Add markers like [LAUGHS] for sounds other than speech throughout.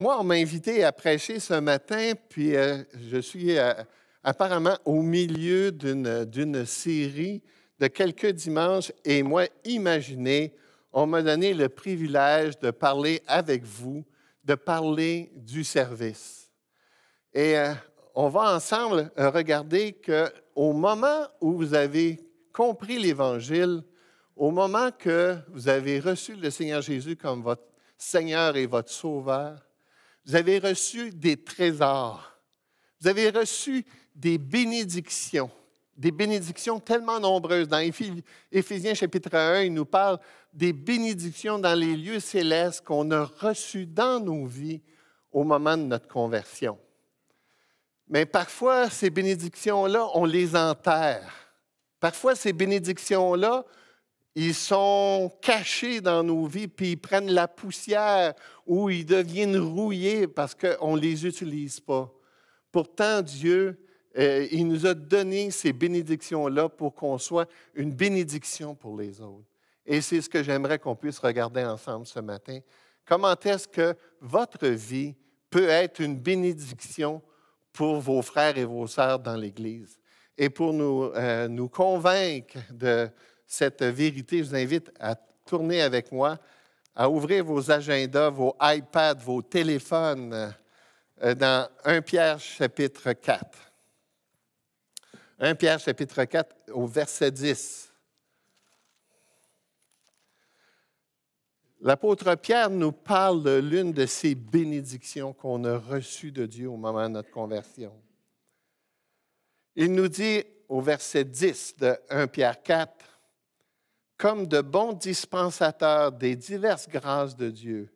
Moi, on m'a invité à prêcher ce matin, puis euh, je suis euh, apparemment au milieu d'une série de quelques dimanches. Et moi, imaginez, on m'a donné le privilège de parler avec vous, de parler du service. Et euh, on va ensemble regarder que au moment où vous avez compris l'Évangile, au moment que vous avez reçu le Seigneur Jésus comme votre Seigneur et votre Sauveur, vous avez reçu des trésors. Vous avez reçu des bénédictions, des bénédictions tellement nombreuses. Dans Éphésiens chapitre 1, il nous parle des bénédictions dans les lieux célestes qu'on a reçues dans nos vies au moment de notre conversion. Mais parfois, ces bénédictions-là, on les enterre. Parfois, ces bénédictions-là, ils sont cachés dans nos vies, puis ils prennent la poussière ou ils deviennent rouillés parce qu'on ne les utilise pas. Pourtant, Dieu, euh, il nous a donné ces bénédictions-là pour qu'on soit une bénédiction pour les autres. Et c'est ce que j'aimerais qu'on puisse regarder ensemble ce matin. Comment est-ce que votre vie peut être une bénédiction pour vos frères et vos sœurs dans l'Église et pour nous, euh, nous convaincre de, cette vérité, je vous invite à tourner avec moi, à ouvrir vos agendas, vos iPads, vos téléphones euh, dans 1 Pierre chapitre 4. 1 Pierre chapitre 4 au verset 10. L'apôtre Pierre nous parle de l'une de ces bénédictions qu'on a reçues de Dieu au moment de notre conversion. Il nous dit au verset 10 de 1 Pierre 4, comme de bons dispensateurs des diverses grâces de Dieu,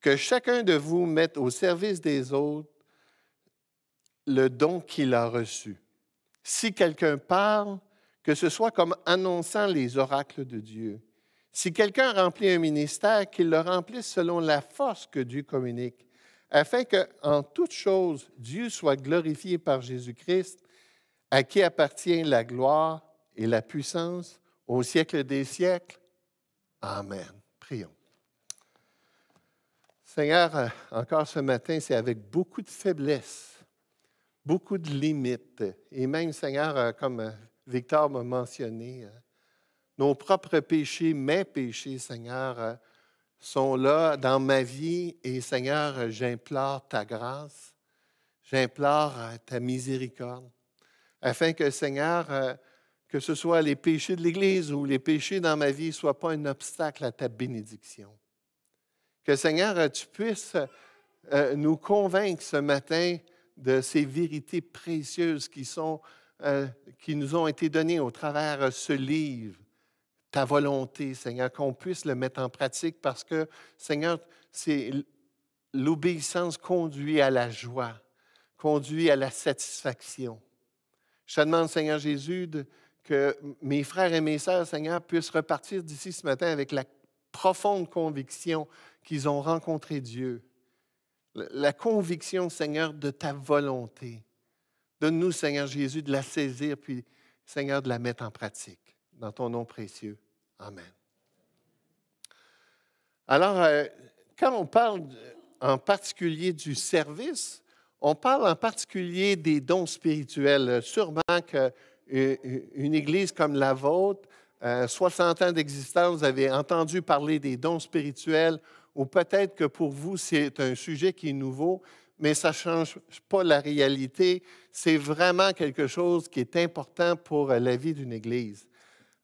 que chacun de vous mette au service des autres le don qu'il a reçu. Si quelqu'un parle, que ce soit comme annonçant les oracles de Dieu. Si quelqu'un remplit un ministère, qu'il le remplisse selon la force que Dieu communique, afin que, en toute chose, Dieu soit glorifié par Jésus-Christ, à qui appartient la gloire et la puissance au siècle des siècles. Amen. Prions. Seigneur, euh, encore ce matin, c'est avec beaucoup de faiblesse, beaucoup de limites, et même, Seigneur, euh, comme euh, Victor m'a mentionné, nos propres péchés, mes péchés, Seigneur, sont là dans ma vie, et Seigneur, j'implore ta grâce, j'implore ta miséricorde, afin que, Seigneur, que ce soit les péchés de l'Église ou les péchés dans ma vie ne soient pas un obstacle à ta bénédiction. Que Seigneur, tu puisses euh, nous convaincre ce matin de ces vérités précieuses qui, sont, euh, qui nous ont été données au travers de euh, ce livre. Ta volonté, Seigneur, qu'on puisse le mettre en pratique parce que, Seigneur, c'est l'obéissance conduit à la joie, conduit à la satisfaction. Je te demande, Seigneur Jésus, de, que mes frères et mes sœurs, Seigneur, puissent repartir d'ici ce matin avec la profonde conviction qu'ils ont rencontré Dieu. La conviction, Seigneur, de ta volonté. Donne-nous, Seigneur Jésus, de la saisir, puis, Seigneur, de la mettre en pratique. Dans ton nom précieux. Amen. Alors, euh, quand on parle en particulier du service, on parle en particulier des dons spirituels. Sûrement que une église comme la vôtre, 60 euh, ans d'existence, vous avez entendu parler des dons spirituels, ou peut-être que pour vous, c'est un sujet qui est nouveau, mais ça ne change pas la réalité. C'est vraiment quelque chose qui est important pour euh, la vie d'une Église.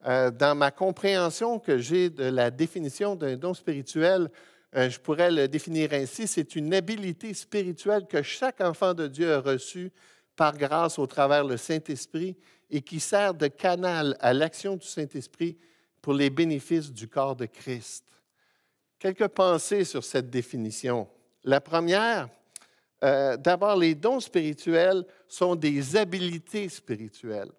Euh, dans ma compréhension que j'ai de la définition d'un don spirituel, je pourrais le définir ainsi, c'est une habilité spirituelle que chaque enfant de Dieu a reçue par grâce au travers le Saint-Esprit et qui sert de canal à l'action du Saint-Esprit pour les bénéfices du corps de Christ. Quelques pensées sur cette définition. La première, euh, d'abord, les dons spirituels sont des habilités spirituelles.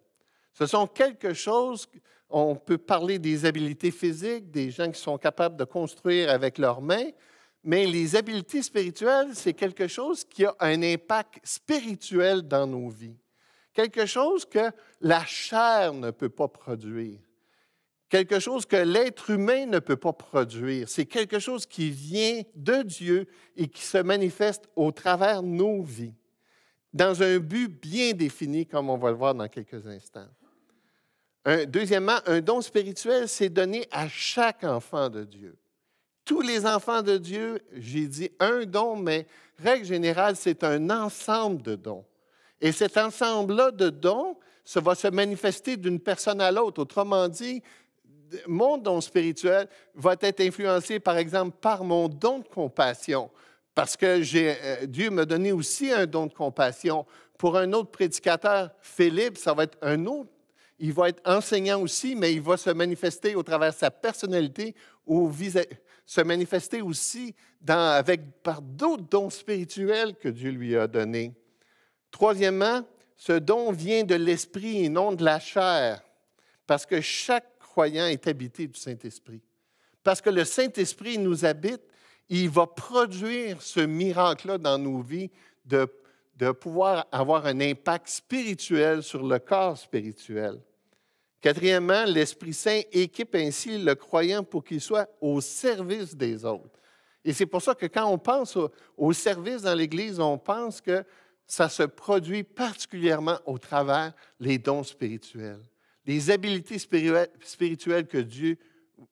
Ce sont quelque chose, on peut parler des habilités physiques, des gens qui sont capables de construire avec leurs mains, mais les habiletés spirituelles, c'est quelque chose qui a un impact spirituel dans nos vies quelque chose que la chair ne peut pas produire, quelque chose que l'être humain ne peut pas produire. C'est quelque chose qui vient de Dieu et qui se manifeste au travers de nos vies, dans un but bien défini, comme on va le voir dans quelques instants. Un, deuxièmement, un don spirituel, c'est donné à chaque enfant de Dieu. Tous les enfants de Dieu, j'ai dit un don, mais règle générale, c'est un ensemble de dons. Et cet ensemble-là de dons, ça va se manifester d'une personne à l'autre. Autrement dit, mon don spirituel va être influencé, par exemple, par mon don de compassion, parce que euh, Dieu m'a donné aussi un don de compassion. Pour un autre prédicateur, Philippe, ça va être un autre. Il va être enseignant aussi, mais il va se manifester au travers de sa personnalité ou se manifester aussi avec, par d'autres dons spirituels que Dieu lui a donnés. Troisièmement, ce don vient de l'esprit et non de la chair, parce que chaque croyant est habité du Saint-Esprit. Parce que le Saint-Esprit nous habite, il va produire ce miracle-là dans nos vies de, de pouvoir avoir un impact spirituel sur le corps spirituel. Quatrièmement, l'Esprit Saint équipe ainsi le croyant pour qu'il soit au service des autres. Et c'est pour ça que quand on pense au service dans l'Église, on pense que ça se produit particulièrement au travers les dons spirituels, les habiletés spirituelles que Dieu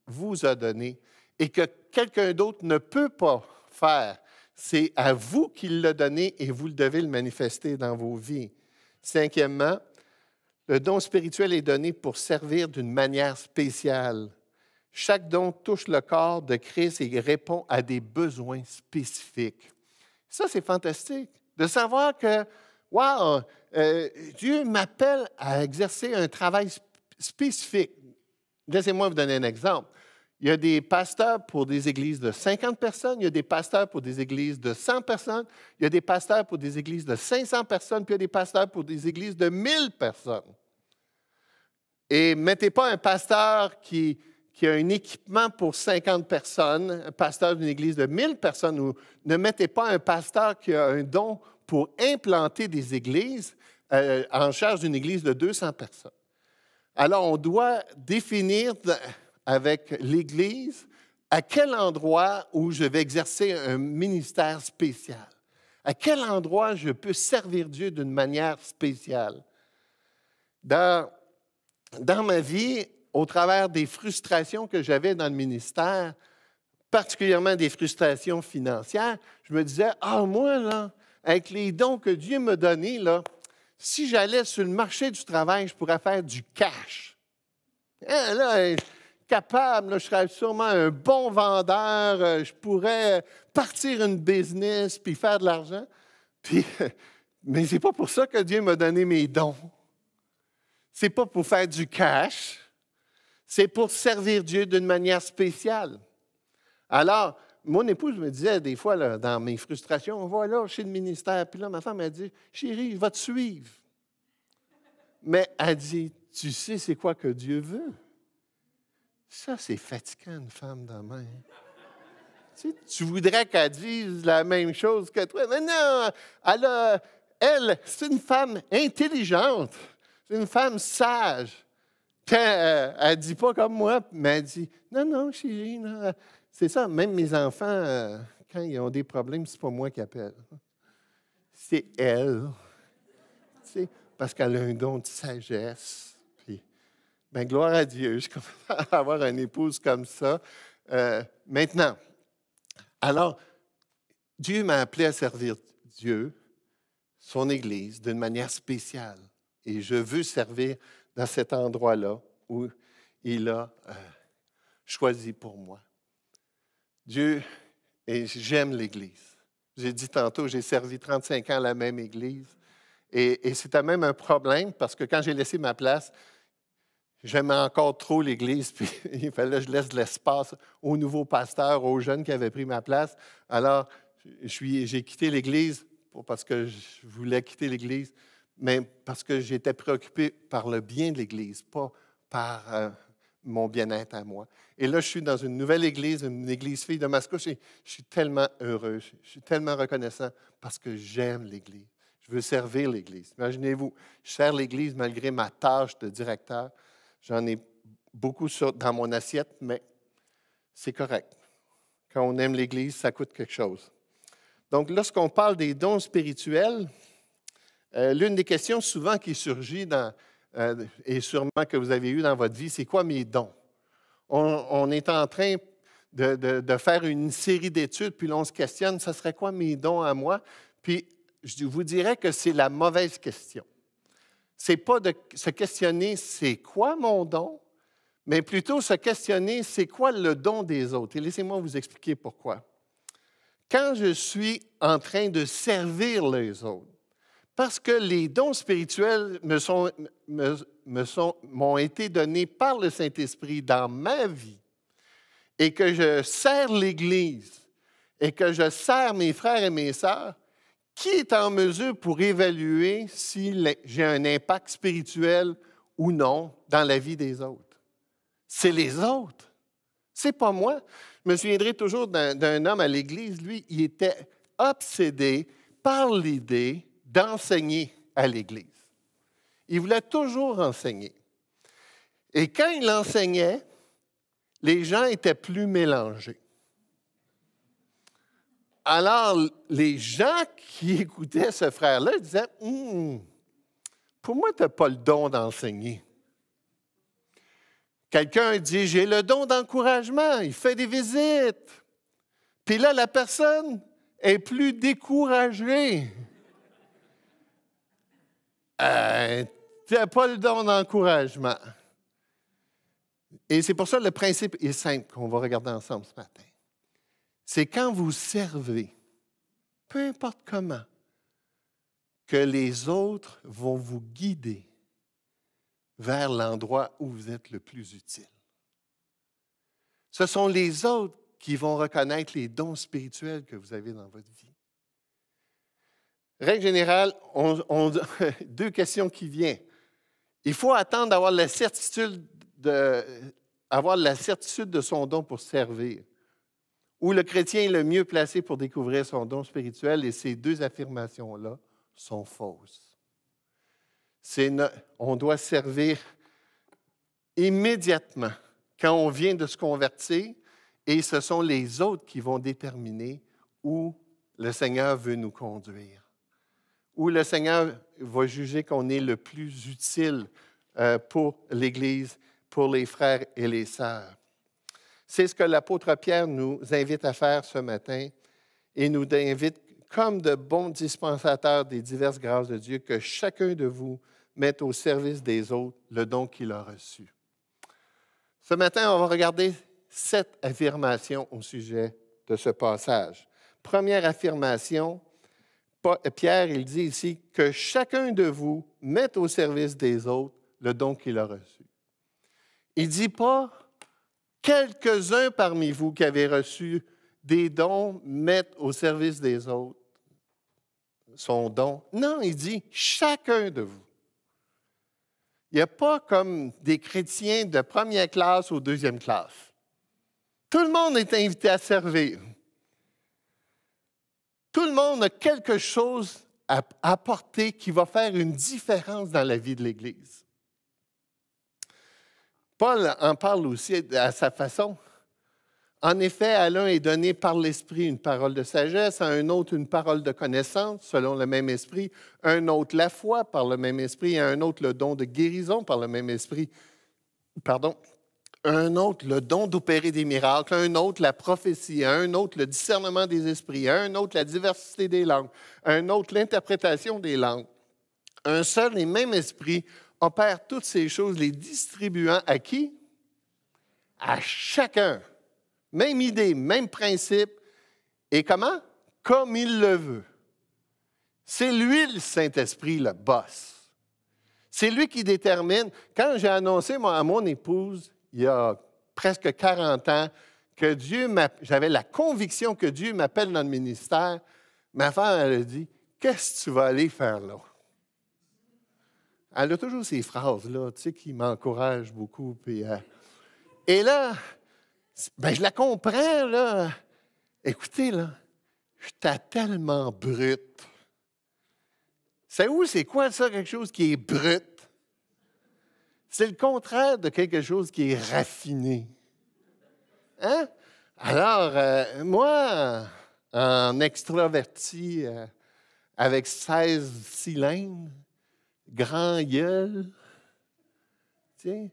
vous a données et que quelqu'un d'autre ne peut pas faire. C'est à vous qu'il l'a donné et vous le devez le manifester dans vos vies. Cinquièmement, le don spirituel est donné pour servir d'une manière spéciale. Chaque don touche le corps de Christ et répond à des besoins spécifiques. Ça, c'est fantastique de savoir que, wow, euh, Dieu m'appelle à exercer un travail spécifique. Laissez-moi vous donner un exemple. Il y a des pasteurs pour des églises de 50 personnes, il y a des pasteurs pour des églises de 100 personnes, il y a des pasteurs pour des églises de 500 personnes, puis il y a des pasteurs pour des églises de 1000 personnes. Et mettez pas un pasteur qui qui a un équipement pour 50 personnes, un pasteur d'une église de 1000 personnes, ou ne mettez pas un pasteur qui a un don pour implanter des églises euh, en charge d'une église de 200 personnes. Alors, on doit définir avec l'Église à quel endroit où je vais exercer un ministère spécial, à quel endroit je peux servir Dieu d'une manière spéciale. Dans, dans ma vie, au travers des frustrations que j'avais dans le ministère, particulièrement des frustrations financières, je me disais, ah, moi, là, avec les dons que Dieu m'a donnés, là, si j'allais sur le marché du travail, je pourrais faire du cash. Hein, là, capable, je serais sûrement un bon vendeur, euh, je pourrais partir une business puis faire de l'argent. [LAUGHS] Mais mais n'est pas pour ça que Dieu m'a donné mes dons. Ce n'est pas pour faire du cash. C'est pour servir Dieu d'une manière spéciale. Alors, mon épouse me disait des fois, là, dans mes frustrations, on va là chez le ministère. Puis là, ma femme a dit, chérie, va va te suivre. Mais elle dit, tu sais c'est quoi que Dieu veut? Ça, c'est fatigant, une femme de tu, tu, voudrais qu'elle dise la même chose que toi. Mais non, elle c'est une femme intelligente. C'est une femme sage. Euh, elle ne dit pas comme moi, mais elle dit Non, non, chérie, c'est ça. Même mes enfants, euh, quand ils ont des problèmes, c'est pas moi qui appelle. C'est elle. parce qu'elle a un don de sagesse. Puis, ben, gloire à Dieu, je commence à [LAUGHS] avoir une épouse comme ça. Euh, maintenant, alors, Dieu m'a appelé à servir Dieu, son Église, d'une manière spéciale. Et je veux servir dans cet endroit-là où il a euh, choisi pour moi. Dieu, et j'aime l'Église. J'ai dit tantôt, j'ai servi 35 ans à la même Église. Et, et c'était même un problème parce que quand j'ai laissé ma place, j'aimais encore trop l'Église, [LAUGHS] puis il fallait que je laisse de l'espace aux nouveaux pasteurs, aux jeunes qui avaient pris ma place. Alors, j'ai quitté l'Église parce que je voulais quitter l'Église mais parce que j'étais préoccupé par le bien de l'Église, pas par euh, mon bien-être à moi. Et là, je suis dans une nouvelle église, une église fille de Masco. Je, je suis tellement heureux, je, suis tellement reconnaissant parce que j'aime l'Église. Je veux servir l'Église. Imaginez-vous, je sers l'Église malgré ma tâche de directeur. J'en ai beaucoup dans mon assiette, mais c'est correct. Quand on aime l'Église, ça coûte quelque chose. Donc, lorsqu'on parle des dons spirituels, euh, l'une des questions souvent qui surgit euh, et sûrement que vous avez eu dans votre vie, c'est quoi mes dons? On, est en train de, faire une série d'études, puis l'on se questionne, ça serait quoi mes dons à moi? Puis je vous dirais que c'est la mauvaise question. C'est pas de se questionner, c'est quoi mon don? mais plutôt se questionner, c'est quoi le don des autres? Et laissez-moi vous expliquer pourquoi. Quand je suis en train de servir les autres, parce que les dons spirituels m'ont été donnés par le Saint-Esprit dans ma vie et que je sers l'Église et que je sers mes frères et mes sœurs, qui est en mesure pour évaluer si j'ai un impact spirituel ou non dans la vie des autres? C'est les autres. C'est pas moi. Je me souviendrai toujours d'un homme à l'Église, lui, il était obsédé par l'idée d'enseigner à l'Église. Il voulait toujours enseigner. Et quand il enseignait, les gens étaient plus mélangés. Alors, les gens qui [LAUGHS] écoutaient ce frère-là disaient hum, Pour moi, tu n'as pas le don d'enseigner. Quelqu'un dit J'ai le don d'encouragement, il fait des visites. Puis là, la personne est plus découragée. Euh, tu n'as pas le don d'encouragement. Et c'est pour ça que le principe est simple qu'on va regarder ensemble ce matin. C'est quand vous servez, peu importe comment, que les autres vont vous guider vers l'endroit où vous êtes le plus utile. Ce sont les autres qui vont reconnaître les dons spirituels que vous avez dans votre vie. Règle générale, on, [LAUGHS] deux questions qui viennent. Il faut attendre d'avoir la certitude de, avoir la certitude de son don pour servir. Où le chrétien est le mieux placé pour découvrir son don spirituel et ces deux affirmations-là sont fausses. on doit servir immédiatement quand on vient de se convertir et ce sont les autres qui vont déterminer où le Seigneur veut nous conduire où le Seigneur va juger qu'on est le plus utile euh, pour l'Église, pour les frères et les sœurs. C'est ce que l'apôtre Pierre nous invite à faire ce matin et nous invite, comme de bons dispensateurs des diverses grâces de Dieu, que chacun de vous mette au service des autres le don qu'il a reçu. Ce matin, on va regarder sept affirmations au sujet de ce passage. Première affirmation, euh, Pierre, il dit ici que chacun de vous mette au service des autres le don qu'il a reçu. Il ne dit pas quelques-uns parmi vous qui avez reçu des dons mettent au service des autres son don. Non, il dit chacun de vous. Il n'y a pas comme des chrétiens de première classe ou deuxième classe. Tout le monde est invité à servir. Tout le monde a quelque chose à apporter qui va faire une différence dans la vie de l'Église. Paul en parle aussi à sa façon. En effet, à l'un est donné par l'Esprit une parole de sagesse, à un autre une parole de connaissance selon le même Esprit, à un autre la foi par le même Esprit, à un autre le don de guérison par le même Esprit. Pardon, un autre le don d'opérer des miracles, un autre la prophétie, un autre le discernement des esprits, un autre la diversité des langues, un autre l'interprétation des langues. Un seul et même esprit opère toutes ces choses, les distribuant à qui? À chacun. Même idée, même principe. Et comment? Comme il le veut. C'est lui le Saint-Esprit, le boss. C'est lui qui détermine. Quand j'ai annoncé à mon épouse il y a presque 40 ans que Dieu j'avais la conviction que Dieu m'appelle dans le ministère. Ma femme, elle a dit Qu'est-ce que tu vas aller faire là Elle a toujours ces phrases-là, tu sais, qui m'encouragent beaucoup. Euh, et là, ben, je la comprends, là. Écoutez, là, je t'ai tellement brute. C'est où, c'est quoi ça, quelque chose qui est brut? C'est le contraire de quelque chose qui est raffiné. Hein? Alors, euh, moi, en extraverti, euh, avec 16 cylindres, grand gueule, tiens,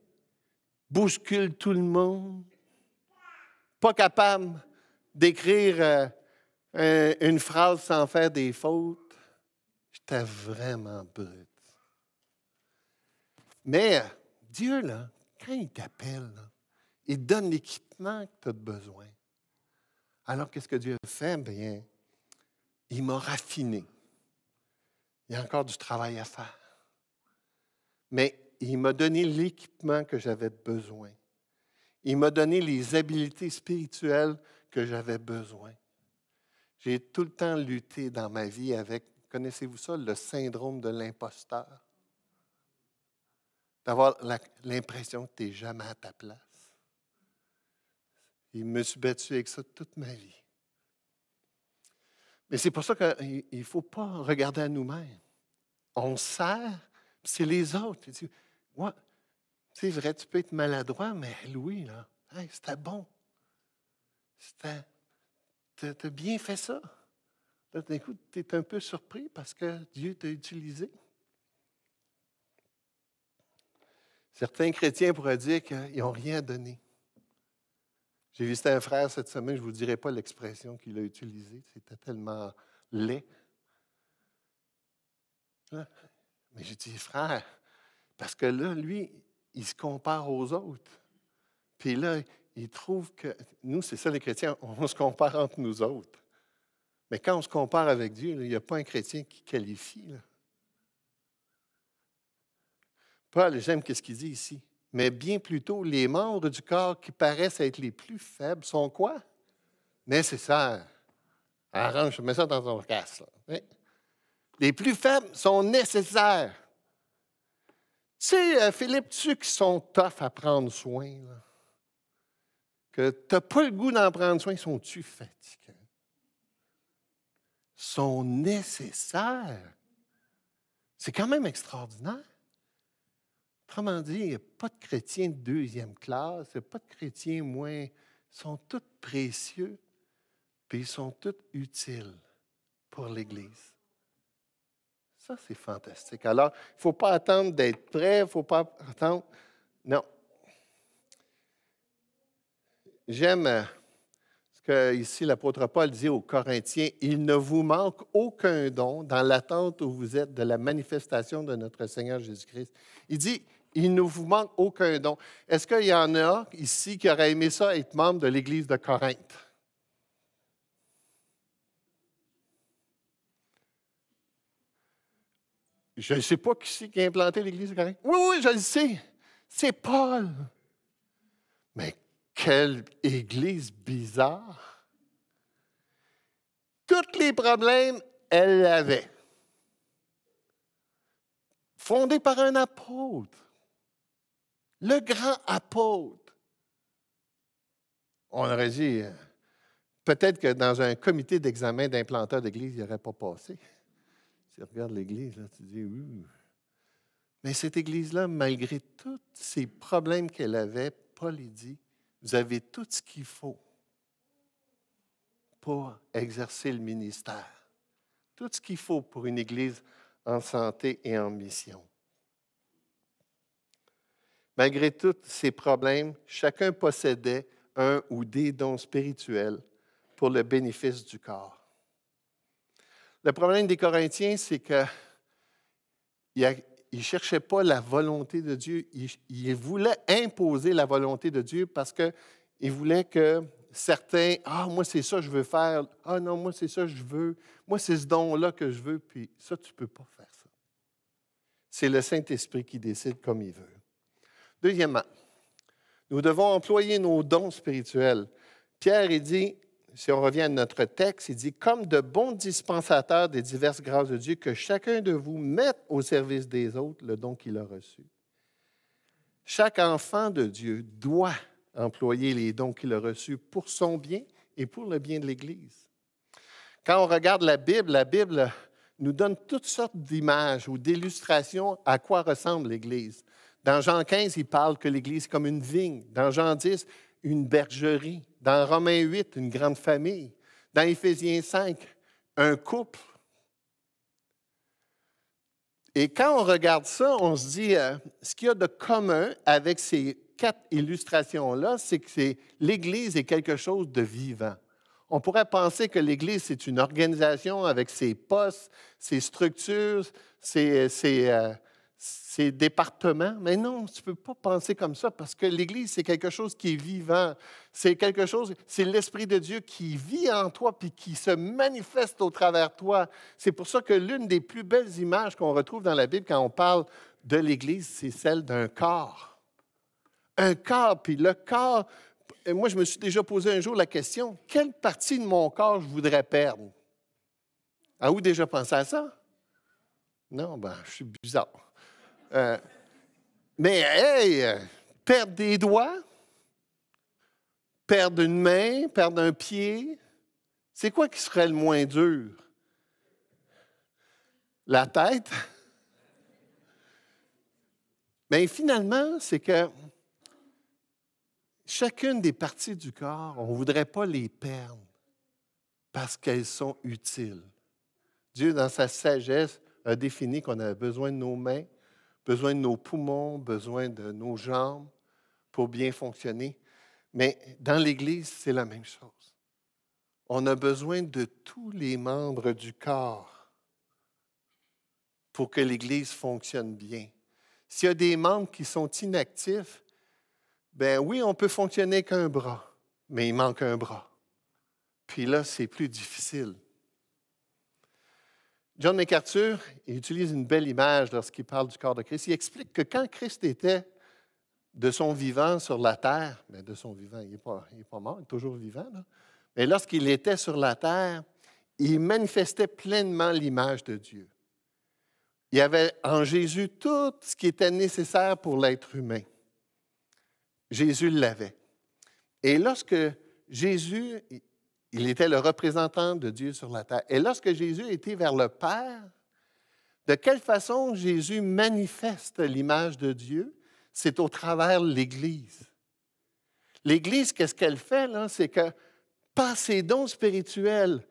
bouscule tout le monde, pas capable d'écrire euh, une phrase sans faire des fautes. J'étais vraiment brut. Mais Dieu, là, quand il t'appelle, il donne l'équipement que tu as besoin. Alors, qu'est-ce que Dieu fait? Bien, il m'a raffiné. Il y a encore du travail à faire. Mais il m'a donné l'équipement que j'avais besoin. Il m'a donné les habiletés spirituelles que j'avais besoin. J'ai tout le temps lutté dans ma vie avec, connaissez-vous ça, le syndrome de l'imposteur d'avoir l'impression que tu n'es jamais à ta place. Je me suis battu avec ça toute ma vie. Mais c'est pour ça qu'il ne faut pas regarder à nous-mêmes. On sert, c'est les autres. Moi, c'est vrai, tu peux être maladroit, mais Louis, c'était bon. C'était. Tu as bien fait ça. Là, d'un coup, tu es un peu surpris parce que Dieu t'a utilisé. Certains chrétiens pourraient dire qu'ils n'ont rien donné. J'ai visité un frère cette semaine, je ne vous dirai pas l'expression qu'il a utilisée, c'était tellement laid. Hein? mais j'ai dit, frère, parce que là, lui, il se compare aux autres. Puis là, il trouve que nous, c'est ça les chrétiens, on se compare entre nous autres. Mais quand on se compare avec Dieu, il n'y a pas un chrétien qui qualifie. Là j'aime ce qu'il dit ici. Mais bien plutôt, les membres du corps qui paraissent être les plus faibles sont quoi? Nécessaires. Arrange, mets ça dans ton casse. Hein? Les plus faibles sont nécessaires. Tu sais, euh, Philippe, tu qui sont tough à prendre soin, que tu n'as pas le goût d'en prendre soin, sont-tu fatigués? Sont nécessaires. C'est quand même extraordinaire. Comment dit, il n'y a pas de chrétiens de deuxième classe, il n'y a pas de chrétiens moins. Ils sont tous précieux, puis ils sont tous utiles pour l'Église. Ça, c'est fantastique. Alors, il ne faut pas attendre d'être prêt, il ne faut pas attendre. Non. J'aime euh, ce que ici l'apôtre Paul dit aux Corinthiens, il ne vous manque aucun don dans l'attente où vous êtes de la manifestation de notre Seigneur Jésus-Christ. Il dit, il ne vous manque aucun don. Est-ce qu'il y en a ici qui aurait aimé ça être membre de l'Église de Corinthe? Je ne sais pas qui c'est qui a implanté l'Église de Corinthe. Oui, oui, je le sais. C'est Paul. Mais quelle Église bizarre. Tous les problèmes, elle l'avait. Fondée par un apôtre le grand apôtre. On aurait dit, euh, peut-être que dans un comité d'examen d'implanteurs d'église, il aurait pas passé. [LAUGHS] Tu regardes l'Église, là, tu dis, ouh. Mais cette Église-là, malgré tous ces problèmes qu'elle avait, Paul dit, vous avez tout ce qu'il faut pour exercer le ministère. Tout ce qu'il faut pour une Église en santé et en mission. Malgré tous ces problèmes, chacun possédait un ou des dons spirituels pour le bénéfice du corps. Le problème des Corinthiens, c'est qu'ils ne cherchaient pas la volonté de Dieu. Ils, voulaient imposer la volonté de Dieu parce qu'ils voulaient que certains, ah, moi c'est ça que je veux faire, ah non, moi c'est ça que je veux, moi c'est ce don-là que je veux, puis ça, tu ne peux pas faire ça. C'est le Saint-Esprit qui décide comme il veut. Deuxièmement, nous devons employer nos dons spirituels. Pierre, il dit, si on revient à notre texte, il dit, comme de bons dispensateurs des diverses grâces de Dieu, que chacun de vous mette au service des autres le don qu'il a reçu. Chaque enfant de Dieu doit employer les dons qu'il a reçus pour son bien et pour le bien de l'Église. Quand on regarde la Bible, la Bible nous donne toutes sortes d'images ou d'illustrations à quoi ressemble l'Église. Dans Jean 15, il parle que l'Église est comme une vigne. Dans Jean 10, une bergerie. Dans Romains 8, une grande famille. Dans Éphésiens 5, un couple. Et quand on regarde ça, on se dit, euh, ce qu'il y a de commun avec ces quatre illustrations-là, c'est que l'Église est quelque chose de vivant. On pourrait penser que l'Église, c'est une organisation avec ses postes, ses structures, ses, euh, ces départements. Mais non, tu ne peux pas penser comme ça parce que l'Église, c'est quelque chose qui est vivant. C'est quelque chose, c'est l'Esprit de Dieu qui vit en toi puis qui se manifeste au travers de toi. C'est pour ça que l'une des plus belles images qu'on retrouve dans la Bible quand on parle de l'Église, c'est celle d'un corps. Un corps, puis le corps. Moi, je me suis déjà posé un jour la question quelle partie de mon corps je voudrais perdre? À vous déjà pensé à ça? Non, ben, je suis bizarre. Euh, mais, hey, euh, perdre des doigts, perdre une main, perdre un pied, c'est quoi qui serait le moins dur? La tête? Mais finalement, c'est que chacune des parties du corps, on ne voudrait pas les perdre parce qu'elles sont utiles. Dieu, dans sa sagesse, a défini qu'on avait besoin de nos mains, besoin de nos poumons, besoin de nos jambes pour bien fonctionner. Mais dans l'Église, c'est la même chose. On a besoin de tous les membres du corps pour que l'Église fonctionne bien. S'il y a des membres qui sont inactifs, ben oui, on peut fonctionner qu'un bras, mais il manque un bras. Puis là, c'est plus difficile. John MacArthur utilise une belle image lorsqu'il parle du corps de Christ. Il explique que quand Christ était de son vivant sur la terre, mais de son vivant, il n'est pas, mort, il est toujours vivant, mais lorsqu'il était sur la terre, il manifestait pleinement l'image de Dieu. Il y avait en Jésus tout ce qui était nécessaire pour l'être humain. Jésus l'avait. Et lorsque Jésus il était le représentant de Dieu sur la terre. Et lorsque Jésus était vers le Père, de quelle façon Jésus manifeste l'image de Dieu? C'est au travers l'Église. L'Église, qu'est-ce qu'elle fait? C'est que par ses dons spirituels,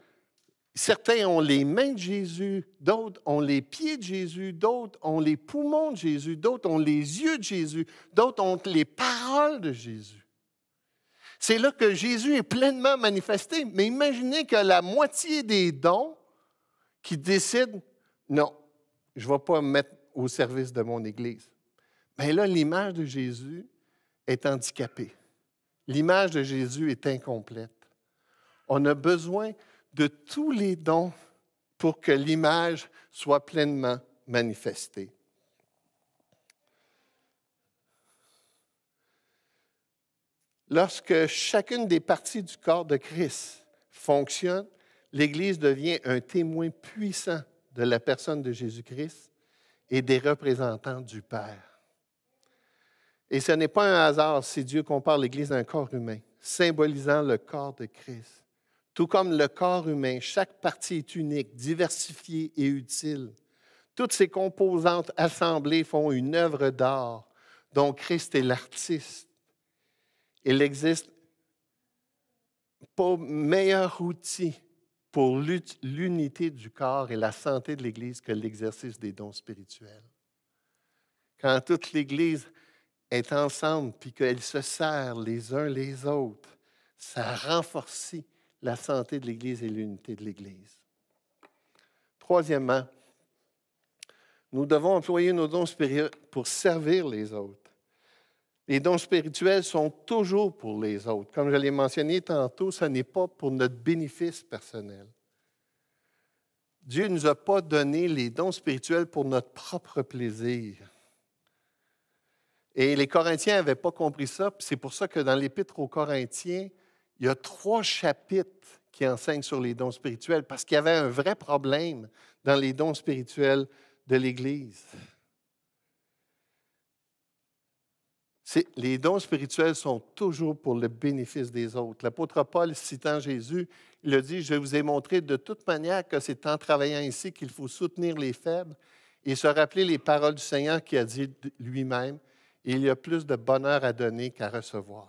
certains ont les mains de Jésus, d'autres ont les pieds de Jésus, d'autres ont les poumons de Jésus, d'autres ont les yeux de Jésus, d'autres ont les paroles de Jésus. C'est là que Jésus est pleinement manifesté. Mais imaginez que la moitié des dons qui décident, non, je ne vais pas me mettre au service de mon Église. Mais là, l'image de Jésus est handicapée. L'image de Jésus est incomplète. On a besoin de tous les dons pour que l'image soit pleinement manifestée. Lorsque chacune des parties du corps de Christ fonctionne, l'Église devient un témoin puissant de la personne de Jésus-Christ et des représentants du Père. Et ce n'est pas un hasard si Dieu compare l'Église à un corps humain, symbolisant le corps de Christ. Tout comme le corps humain, chaque partie est unique, diversifiée et utile. Toutes ses composantes assemblées font une œuvre d'art dont Christ est l'artiste. Il existe pas meilleur outil pour l'unité du corps et la santé de l'Église que l'exercice des dons spirituels. Quand toute l'Église est ensemble puis qu'elle se sert les uns les autres, ça renforce la santé de l'Église et l'unité de l'Église. Troisièmement, nous devons employer nos dons spirituels pour servir les autres. Les dons spirituels sont toujours pour les autres. Comme je l'ai mentionné tantôt, ce n'est pas pour notre bénéfice personnel. Dieu ne nous a pas donné les dons spirituels pour notre propre plaisir. Et les Corinthiens n'avaient pas compris ça, c'est pour ça que dans l'Épître aux Corinthiens, il y a trois chapitres qui enseignent sur les dons spirituels, parce qu'il y avait un vrai problème dans les dons spirituels de l'Église. les dons spirituels sont toujours pour le bénéfice des autres. L'apôtre Paul, citant Jésus, il dit, je vous ai montré de toute manière que c'est en travaillant ici qu'il faut soutenir les faibles et se rappeler les paroles du Seigneur qui a dit lui-même, il y a plus de bonheur à donner qu'à recevoir.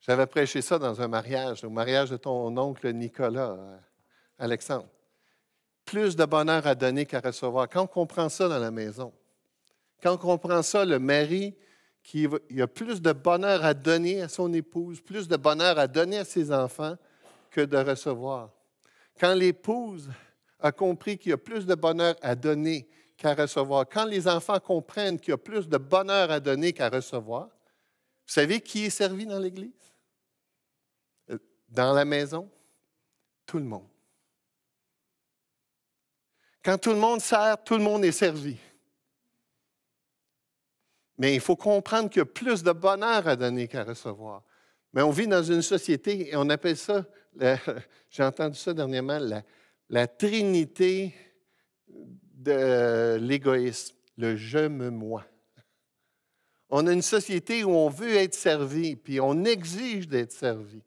J'avais prêché ça dans un mariage, au mariage de ton oncle Nicolas, euh, Alexandre. Plus de bonheur à donner qu'à recevoir. Quand on comprend ça dans la maison, quand on comprend ça, le mari, qui il a plus de bonheur à donner à son épouse, plus de bonheur à donner à ses enfants que de recevoir. Quand l'épouse a compris qu'il y a plus de bonheur à donner qu'à recevoir, quand les enfants comprennent qu'il y a plus de bonheur à donner qu'à recevoir, vous savez qui est servi dans l'Église? Euh, dans la maison? Tout le monde. Quand tout le monde sert, tout le monde est servi. Mais il faut comprendre qu'il y a plus de bonheur à donner qu'à recevoir. Mais on vit dans une société et on appelle ça, [LAUGHS] j'ai entendu ça dernièrement, la, trinité de l'égoïsme, le je me moi. On a une société où on veut être servi, puis on exige d'être servi.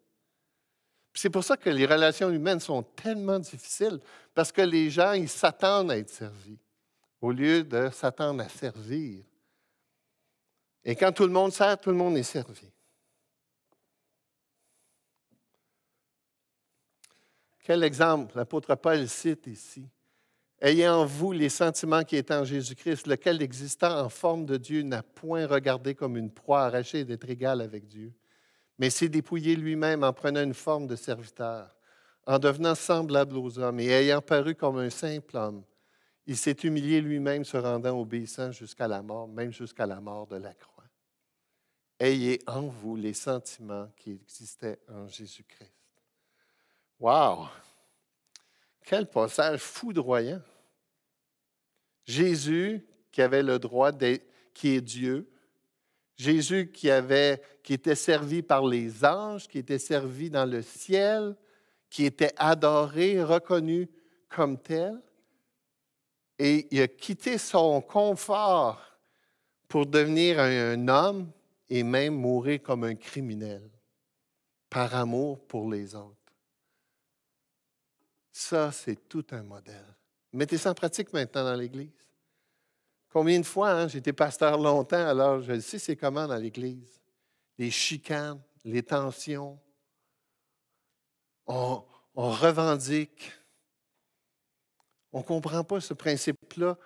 C'est pour ça que les relations humaines sont tellement difficiles, parce que les gens, ils s'attendent à être servis, au lieu de s'attendre à servir. Et quand tout le monde sert, tout le monde est servi. Quel exemple l'apôtre Paul cite ici. Ayez en vous les sentiments qui étaient en Jésus-Christ, lequel existant en forme de Dieu n'a point regardé comme une proie arrachée d'être égal avec Dieu, mais s'est dépouillé lui-même en prenant une forme de serviteur, en devenant semblable aux hommes et ayant paru comme un simple homme, il s'est humilié lui-même, se rendant obéissant jusqu'à la mort, même jusqu'à la mort de la croix. Ayez en vous les sentiments qui existaient en Jésus-Christ. Wow! Quel passage foudroyant! Jésus qui avait le droit d'être, qui est Dieu, Jésus qui, avait, qui était servi par les anges, qui était servi dans le ciel, qui était adoré, reconnu comme tel, et il a quitté son confort pour devenir un, homme et même mourir comme un criminel par amour pour les autres. Ça, c'est tout un modèle. Mettez ça en pratique maintenant dans l'Église. Combien de fois, hein, j'étais pasteur longtemps, alors je sais c'est comment dans l'Église. Les chicanes, les tensions, on revendique, on ne comprend pas ce principe-là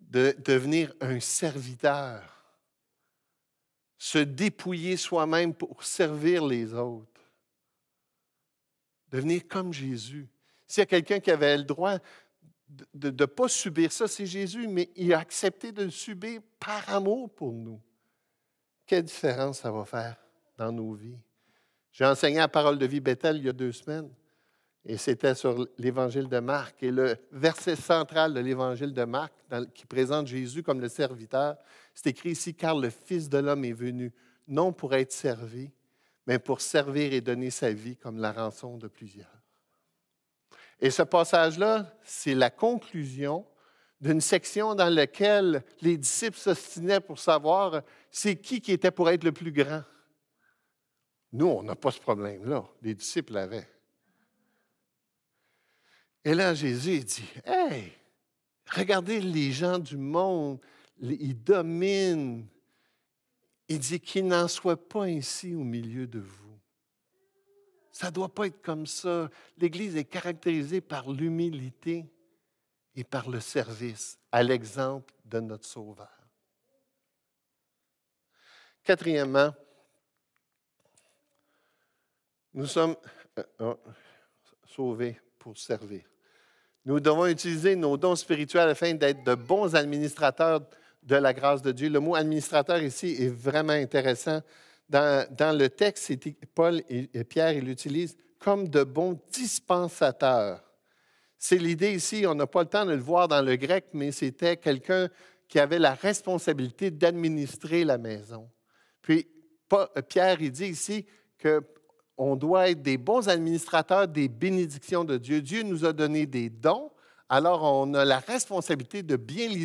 de devenir un serviteur, se dépouiller soi-même pour servir les autres, devenir comme Jésus. S'il y a quelqu'un qui avait le droit de ne pas subir ça, c'est Jésus, mais il a accepté de le subir par amour pour nous. Quelle différence ça va faire dans nos vies? J'ai enseigné à Parole de vie Bethel il y a deux semaines. Et c'était sur l'évangile de Marc. Et le verset central de l'évangile de Marc, qui présente Jésus comme le serviteur, c'est écrit ici, car le Fils de l'homme est venu, non pour être servi, mais pour servir et donner sa vie comme la rançon de plusieurs. Et ce passage-là, c'est la conclusion d'une section dans laquelle les disciples s'ostinaient pour savoir c'est qui qui était pour être le plus grand. Nous, on n'a pas ce problème-là. Les disciples l'avaient. Et là, Jésus dit, Hey, regardez les gens du monde, ils dominent. Il dit qu'il n'en soit pas ainsi au milieu de vous. Ça ne doit pas être comme ça. L'Église est caractérisée par l'humilité et par le service, à l'exemple de notre Sauveur. Quatrièmement, nous sommes euh, euh, sauvés pour servir. Nous devons utiliser nos dons spirituels afin d'être de bons administrateurs de la grâce de Dieu. Le mot administrateur ici est vraiment intéressant. Dans, le texte, Paul et, Pierre l'utilisent comme de bons dispensateurs. C'est l'idée ici, on n'a pas le temps de le voir dans le grec, mais c'était quelqu'un qui avait la responsabilité d'administrer la maison. Puis euh, Pierre, il dit ici que on doit être des bons administrateurs des bénédictions de Dieu. Dieu nous a donné des dons, alors on a la responsabilité de bien les,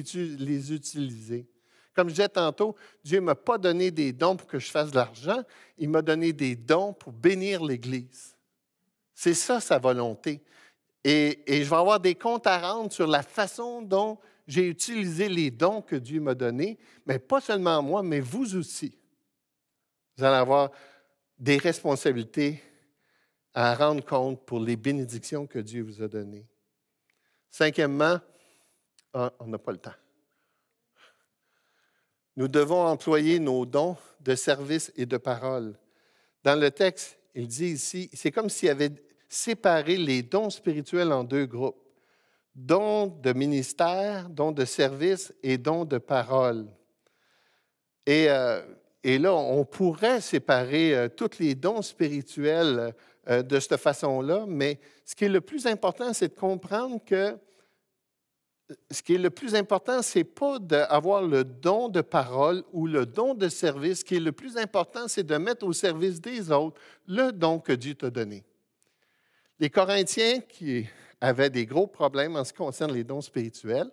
utiliser. Comme je disais tantôt, Dieu ne m'a pas donné des dons pour que je fasse de l'argent, il m'a donné des dons pour bénir l'Église. C'est ça sa volonté. Et, je vais avoir des comptes à rendre sur la façon dont j'ai utilisé les dons que Dieu m'a donnés, mais pas seulement moi, mais vous aussi. Vous allez avoir des responsabilités à rendre compte pour les bénédictions que Dieu vous a données. Cinquièmement, ah, on n'a pas le temps. Nous devons employer nos dons de service et de parole. Dans le texte, il dit ici, c'est comme s'il avait séparé les dons spirituels en deux groupes. Dons de ministère, dons de service et dons de parole. Et euh, et là, on pourrait séparer toutes euh, tous les dons spirituels euh, de cette façon-là, mais ce qui est le plus important, c'est de comprendre que euh, ce qui est le plus important, c'est pas d'avoir le don de parole ou le don de service. Ce qui est le plus important, c'est de mettre au service des autres le don que Dieu t'a donné. Les Corinthiens qui avaient des gros problèmes en ce qui concerne les dons spirituels,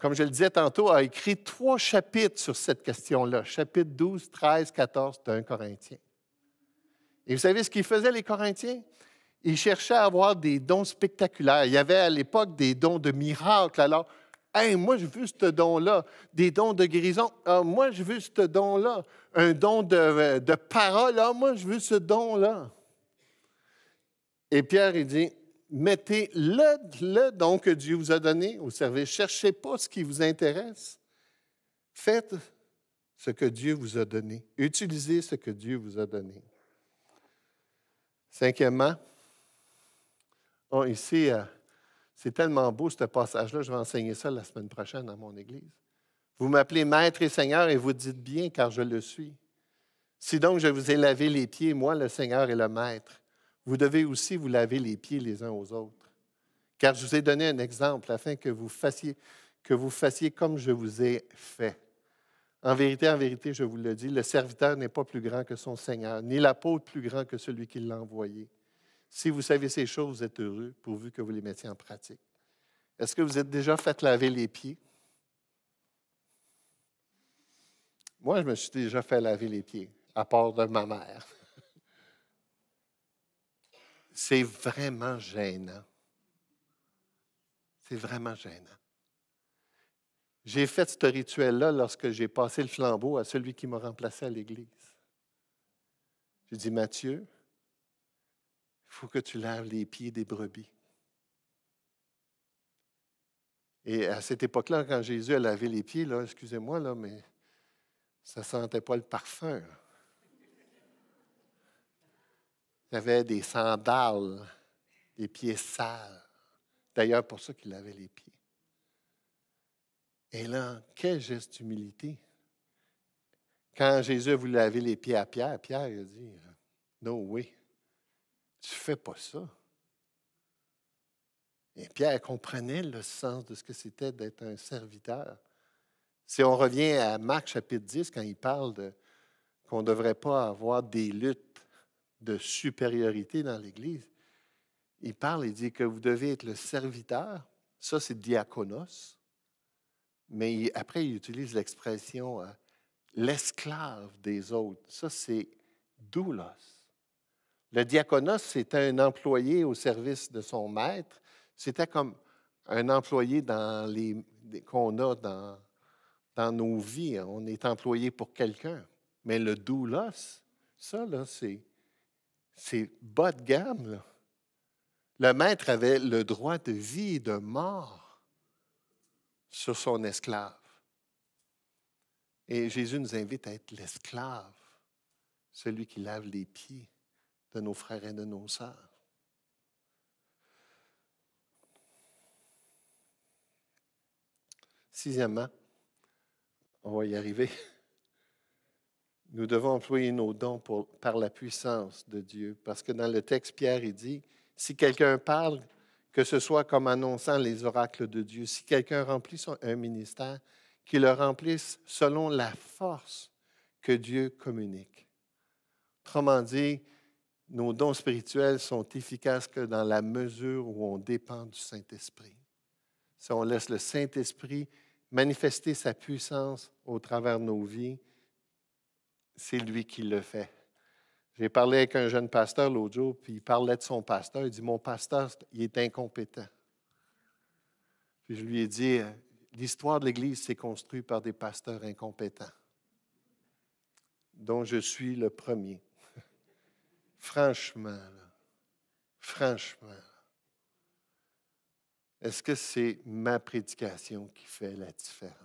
comme je le disais tantôt, a écrit trois chapitres sur cette question-là, chapitre 12, 13, 14 d'un Corinthien. Et vous savez ce qu'ils faisaient, les Corinthiens? Ils cherchaient à avoir des dons spectaculaires. Il y avait à l'époque des dons de miracles. Alors, hey, moi, je veux ce don-là. Des dons de guérison. Ah, moi, je veux ce don-là. Un don euh, de, parole. Ah, moi, je veux ce don-là. Et Pierre, il dit mettez-le, don que Dieu vous a donné au service. Cherchez pas ce qui vous intéresse. Faites ce que Dieu vous a donné. Utilisez ce que Dieu vous a donné. Cinquièmement, oh, ici, euh, c'est tellement beau ce passage-là, je vais enseigner ça la semaine prochaine à mon Église. Vous m'appelez Maître et Seigneur et vous dites bien car je le suis. Si donc je vous ai lavé les pieds, moi le Seigneur et le Maître, vous devez aussi vous laver les pieds les uns aux autres. Car je vous ai donné un exemple afin que vous fassiez, que vous fassiez comme je vous ai fait. En vérité, en vérité, je vous le dis, le serviteur n'est pas plus grand que son Seigneur, ni l'apôtre plus grand que celui qui l'a envoyé. Si vous savez ces choses, vous êtes heureux, pourvu que vous les mettiez en pratique. Est-ce que vous êtes déjà fait laver les pieds? Moi, je me suis déjà fait laver les pieds, à part de ma mère. C'est vraiment gênant. C'est vraiment gênant. J'ai fait ce rituel-là lorsque j'ai passé le flambeau à celui qui m'a remplacé à l'Église. J'ai dit, Mathieu, il faut que tu laves les pieds des brebis. Et à cette époque-là, quand Jésus a lavé les pieds, là, excusez-moi, là, mais ça ne sentait pas le parfum. avait des sandales, des pieds sales. D'ailleurs, pour ça qu'il avait les pieds. Et là, quel geste d'humilité. Quand Jésus voulait laver les pieds à Pierre, Pierre a dit "Non, oui, tu fais pas ça. Et Pierre comprenait le sens de ce que c'était d'être un serviteur. Si on revient à Marc chapitre 10, quand il parle qu'on ne devrait pas avoir des luttes de supériorité dans l'Église. Il parle, il dit que vous devez être le serviteur. Ça, c'est diaconos. Mais après, il utilise l'expression euh, l'esclave des autres. Ça, c'est doulos. Le diaconos, c'était un employé au service de son maître. C'était comme un employé dans les, qu'on a dans, dans nos vies. On est employé pour quelqu'un. Mais le doulos, ça, là, c'est c'est bas de gamme, Le maître avait le droit de vie et de mort sur son esclave. Et Jésus nous invite à être l'esclave, celui qui lave les pieds de nos frères et de nos sœurs. Sixièmement, on va y arriver. [LAUGHS] Nous devons employer nos dons par la puissance de Dieu. Parce que dans le texte, Pierre, il dit, si quelqu'un parle, que ce soit comme annonçant les oracles de Dieu, si quelqu'un remplit son, un ministère, qu'il le remplisse selon la force que Dieu communique. Autrement dit, nos dons spirituels sont efficaces que dans la mesure où on dépend du Saint-Esprit. Si on laisse le Saint-Esprit manifester sa puissance au travers de nos vies, c'est lui qui le fait. J'ai parlé avec un jeune pasteur l'autre jour, puis il parlait de son pasteur. Il dit Mon pasteur, il est incompétent. Puis je lui ai dit euh, L'histoire de l'Église s'est construite par des pasteurs incompétents, dont je suis le premier. [LAUGHS] franchement, franchement, est-ce que c'est ma prédication qui fait la différence?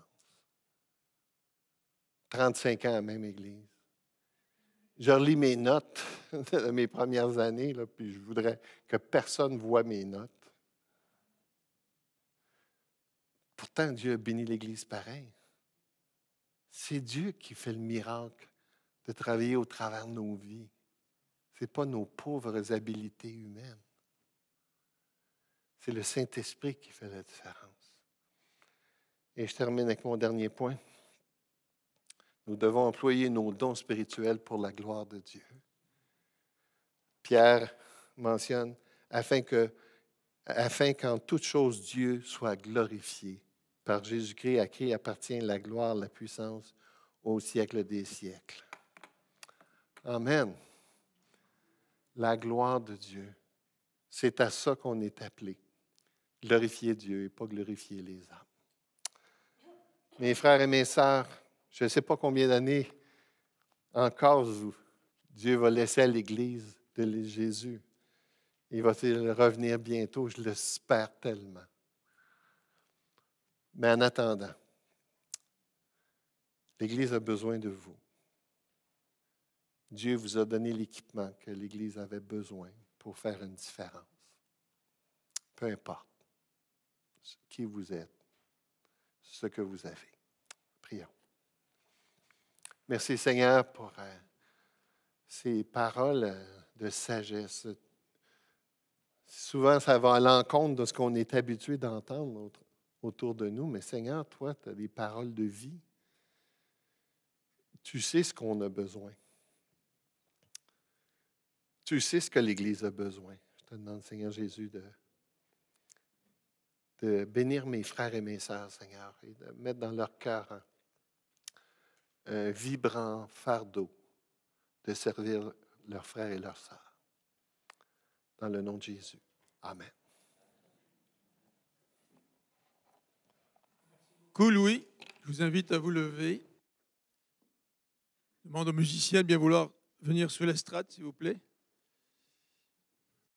35 ans à la même Église je relis mes notes [LAUGHS] de mes premières années, puis je voudrais que personne voie mes notes. Pourtant, Dieu a béni l'Église pareil. C'est Dieu qui fait le miracle de travailler au travers de nos vies. Ce n'est pas nos pauvres habiletés humaines. C'est le Saint-Esprit qui fait la différence. Et je termine avec mon dernier point. Nous devons employer nos dons spirituels pour la gloire de Dieu. Pierre mentionne, afin que, afin qu'en toute chose Dieu soit glorifié par Jésus-Christ, à qui appartient la gloire, la puissance au siècle des siècles. Amen. La gloire de Dieu, c'est à ça qu'on est appelé. Glorifier Dieu et pas glorifier les hommes. Mes frères et mes sœurs, je ne sais pas combien d'années encore Dieu va laisser à l'Église de Jésus. Il va-t-il revenir bientôt? Je l'espère tellement. Mais en attendant, l'Église a besoin de vous. Dieu vous a donné l'équipement que l'Église avait besoin pour faire une différence. Peu importe qui vous êtes, ce que vous avez. Merci Seigneur pour euh, ces paroles euh, de sagesse. Souvent, ça va à l'encontre de ce qu'on est habitué d'entendre autour de nous, mais Seigneur, toi, tu as des paroles de vie. Tu sais ce qu'on a besoin. Tu sais ce que l'Église a besoin. Je te demande, Seigneur Jésus, de, de bénir mes frères et mes sœurs, Seigneur, et de mettre dans leur cœur un vibrant fardeau de servir leurs frères et leurs sœurs. Dans le nom de Jésus. Amen. Cool, Je vous invite à vous lever. Je demande aux musiciens de bien vouloir venir sur l'estrade, s'il vous plaît.